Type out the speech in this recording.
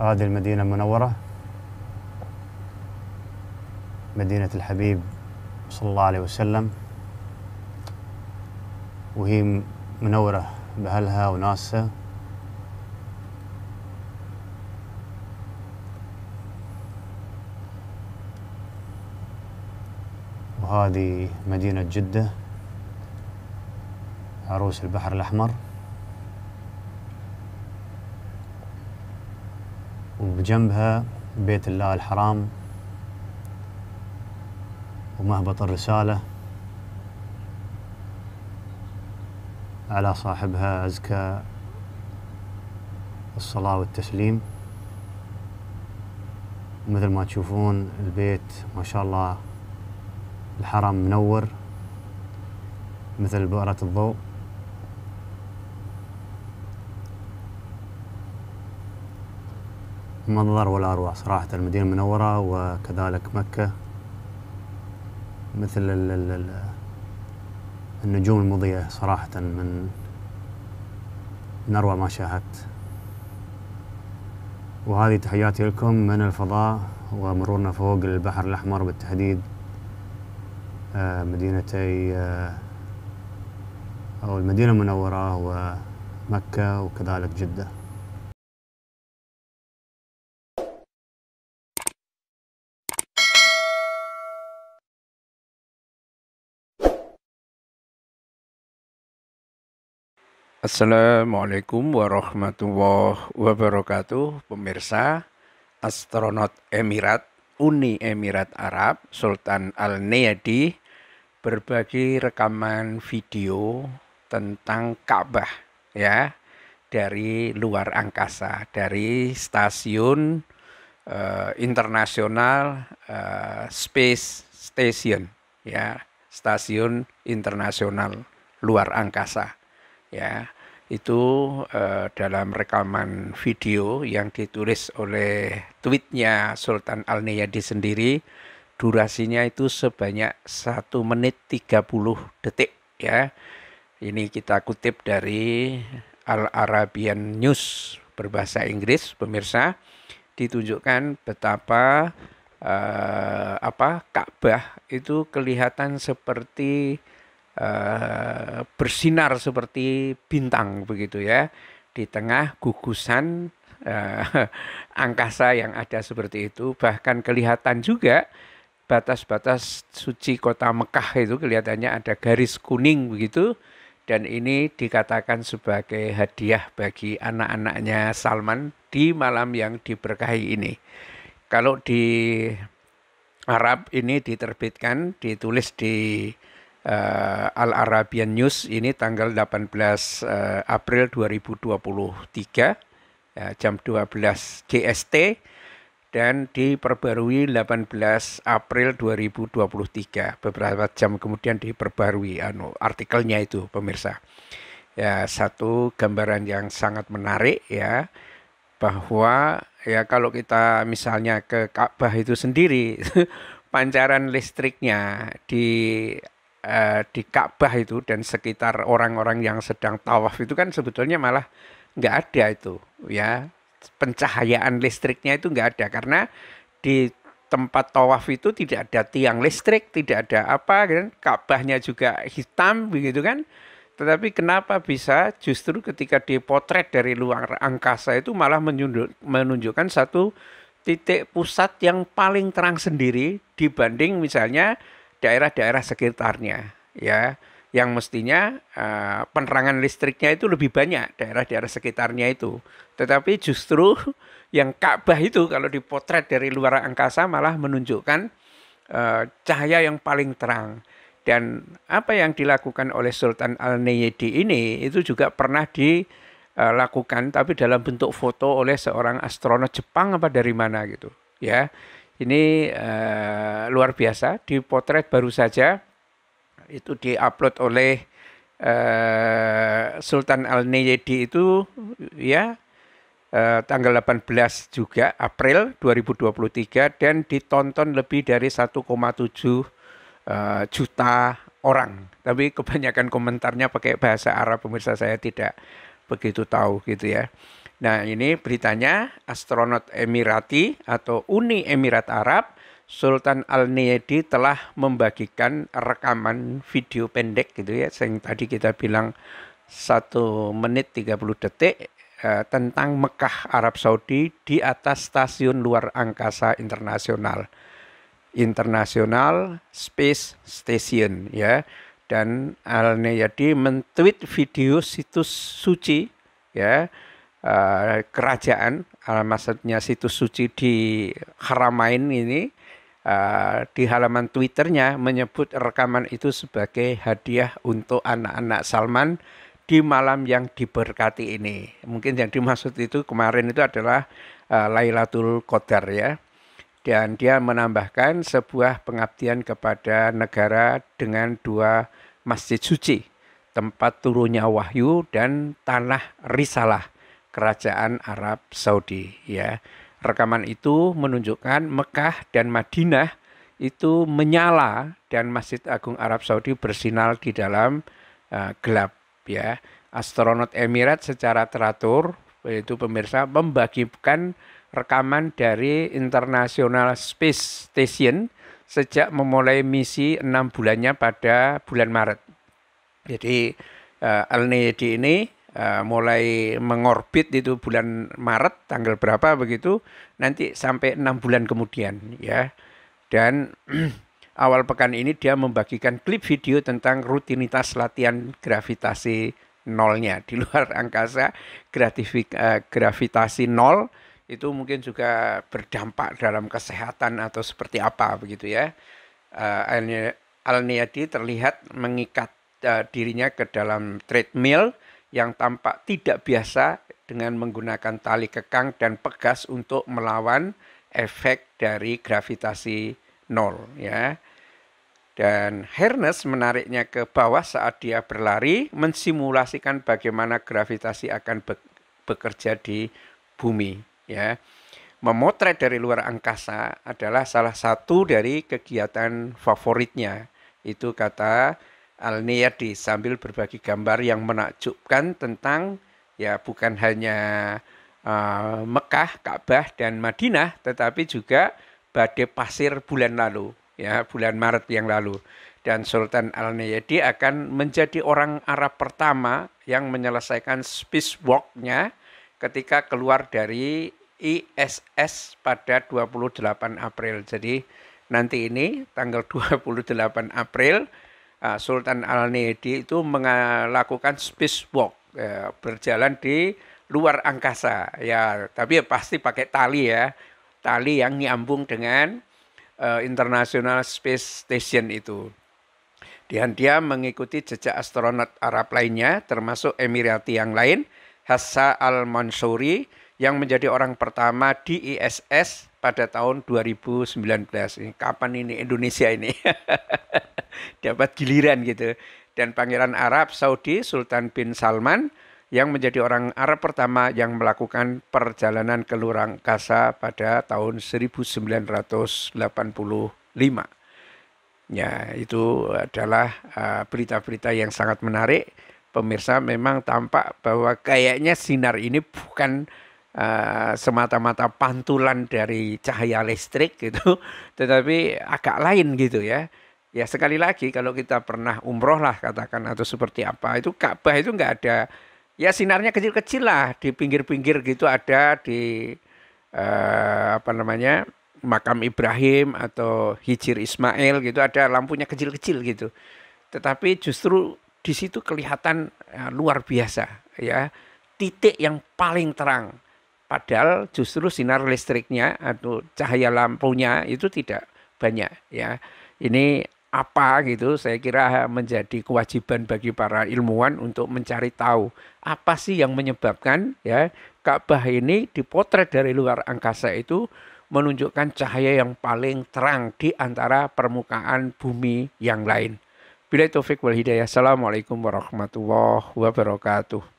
هذه المدينة المنورة مدينة الحبيب صلى الله عليه وسلم وهي منورة بأهلها وناسها وهذه مدينة جدة عروس البحر الأحمر وبجنبها بيت الله الحرام ومهبط الرسالة على صاحبها أزكى الصلاة والتسليم مثل ما تشوفون البيت ما شاء الله الحرم منور مثل بؤرة الضوء منظر ولا أروع صراحة المدينة المنورة وكذلك مكة مثل ال النجوم المضيئة صراحة من من أروع ما شاهدت وهذه تحياتي لكم من الفضاء ومرورنا فوق البحر الأحمر بالتحديد آه، مدينتي آه، أو المدينة المنورة ومكة وكذلك جدة Assalamualaikum warahmatullahi wabarakatuh Pemirsa Astronot Emirat Uni Emirat Arab Sultan Al-Nayadi Berbagi rekaman video tentang Ka'bah ya Dari luar angkasa Dari stasiun uh, internasional uh, Space Station ya Stasiun internasional luar angkasa ya itu uh, dalam rekaman video yang ditulis oleh tweetnya Sultan Al Niyadi sendiri durasinya itu sebanyak satu menit 30 detik ya ini kita kutip dari Al Arabian News berbahasa Inggris pemirsa ditunjukkan betapa uh, apa Ka'bah itu kelihatan seperti uh, bersinar seperti bintang begitu ya di tengah gugusan uh, angkasa yang ada seperti itu bahkan kelihatan juga batas-batas suci kota Mekah itu kelihatannya ada garis kuning begitu dan ini dikatakan sebagai hadiah bagi anak-anaknya Salman di malam yang diberkahi ini. Kalau di Arab ini diterbitkan, ditulis di uh, Al Arabian News ini tanggal 18 uh, eh, April 2023 uh, eh, jam 12 GST dan diperbarui 18 April 2023 beberapa jam kemudian diperbarui anu artikelnya itu pemirsa ya satu gambaran yang sangat menarik ya bahwa ya kalau kita misalnya ke Ka'bah itu sendiri pancaran listriknya di eh, di Ka'bah itu dan sekitar orang-orang yang sedang tawaf itu kan sebetulnya malah nggak ada itu ya pencahayaan listriknya itu nggak ada karena di tempat tawaf itu tidak ada tiang listrik, tidak ada apa, kan? Ka'bahnya juga hitam begitu kan. Tetapi kenapa bisa justru ketika dipotret dari luar angkasa itu malah menunjukkan satu titik pusat yang paling terang sendiri dibanding misalnya daerah-daerah sekitarnya ya yang mestinya uh, penerangan listriknya itu lebih banyak daerah-daerah sekitarnya itu. Tetapi justru yang Ka'bah itu kalau dipotret dari luar angkasa malah menunjukkan uh, cahaya yang paling terang. Dan apa yang dilakukan oleh Sultan al nayyidi ini itu juga pernah dilakukan eh, tapi dalam bentuk foto oleh seorang astronot Jepang apa dari mana gitu ya ini eh, luar biasa. Di potret baru saja itu diupload oleh eh, Sultan Al Nayedi itu ya eh, tanggal 18 juga April 2023 dan ditonton lebih dari 1,7 eh, juta orang. Tapi kebanyakan komentarnya pakai bahasa Arab pemirsa saya tidak begitu tahu gitu ya. Nah ini beritanya astronot Emirati atau Uni Emirat Arab Sultan Al Niyadi telah membagikan rekaman video pendek gitu ya yang tadi kita bilang satu menit 30 detik eh, tentang Mekah Arab Saudi di atas stasiun luar angkasa internasional International Space Station ya dan Al Niyadi mentweet video situs suci ya Eh, kerajaan, uh, maksudnya situs suci di Haramain ini uh, di halaman Twitternya menyebut rekaman itu sebagai hadiah untuk anak-anak Salman di malam yang diberkati ini. Mungkin yang dimaksud itu kemarin itu adalah uh, Lailatul Qadar ya. Dan dia menambahkan sebuah pengabdian kepada negara dengan dua masjid suci, tempat turunnya wahyu dan tanah risalah kerajaan Arab Saudi ya. Rekaman itu menunjukkan Mekah dan Madinah itu menyala dan Masjid Agung Arab Saudi bersinar di dalam uh, gelap ya. Astronot Emirat secara teratur yaitu pemirsa membagikan rekaman dari International Space Station sejak memulai misi enam bulannya pada bulan Maret. Jadi uh, al ini Eh, mulai mengorbit itu bulan Maret tanggal berapa begitu nanti sampai enam bulan kemudian ya dan awal pekan ini dia membagikan klip video tentang rutinitas latihan gravitasi nolnya di luar angkasa gratifik, uh, eh, gravitasi nol itu mungkin juga berdampak dalam kesehatan atau seperti apa begitu ya uh, eh, al terlihat mengikat uh, dirinya ke dalam treadmill yang tampak tidak biasa dengan menggunakan tali kekang dan pegas untuk melawan efek dari gravitasi nol ya. Dan Hernes menariknya ke bawah saat dia berlari mensimulasikan bagaimana gravitasi akan be bekerja di bumi ya. Memotret dari luar angkasa adalah salah satu dari kegiatan favoritnya. Itu kata Al-Niyadi sambil berbagi gambar yang menakjubkan tentang ya bukan hanya uh, Mekah, Ka'bah dan Madinah tetapi juga badai pasir bulan lalu ya bulan Maret yang lalu dan Sultan Al-Niyadi akan menjadi orang Arab pertama yang menyelesaikan spacewalk-nya ketika keluar dari ISS pada 28 April. Jadi nanti ini tanggal 28 April Ah, Sultan Al-Nehdi itu melakukan spacewalk ya, berjalan di luar angkasa ya tapi ya pasti pakai tali ya tali yang nyambung dengan uh, International Space Station itu dan dia mengikuti jejak astronot Arab lainnya termasuk Emirati yang lain Hassa al Mansuri yang menjadi orang pertama di ISS pada tahun 2019. Kapan ini Indonesia ini? Dapat giliran gitu. Dan Pangeran Arab Saudi Sultan bin Salman yang menjadi orang Arab pertama yang melakukan perjalanan ke Luar Angkasa pada tahun 1985. Ya, itu adalah uh, berita-berita uh, berita -berita yang sangat menarik. Pemirsa memang tampak bahwa kayaknya sinar ini bukan uh, semata-mata pantulan dari cahaya listrik gitu, tetapi agak lain gitu ya. Ya sekali lagi kalau kita pernah umroh lah katakan atau seperti apa itu Ka'bah itu nggak ada ya sinarnya kecil-kecil lah di pinggir-pinggir gitu ada di eh, apa namanya makam Ibrahim atau Hijir Ismail gitu ada lampunya kecil-kecil gitu. Tetapi justru di situ kelihatan eh, luar biasa ya titik yang paling terang Padahal justru sinar listriknya atau cahaya lampunya itu tidak banyak ya. Ini apa gitu saya kira menjadi kewajiban bagi para ilmuwan untuk mencari tahu apa sih yang menyebabkan ya Ka'bah ini dipotret dari luar angkasa itu menunjukkan cahaya yang paling terang di antara permukaan bumi yang lain. Bila taufik wal hidayah. Assalamualaikum warahmatullahi wabarakatuh.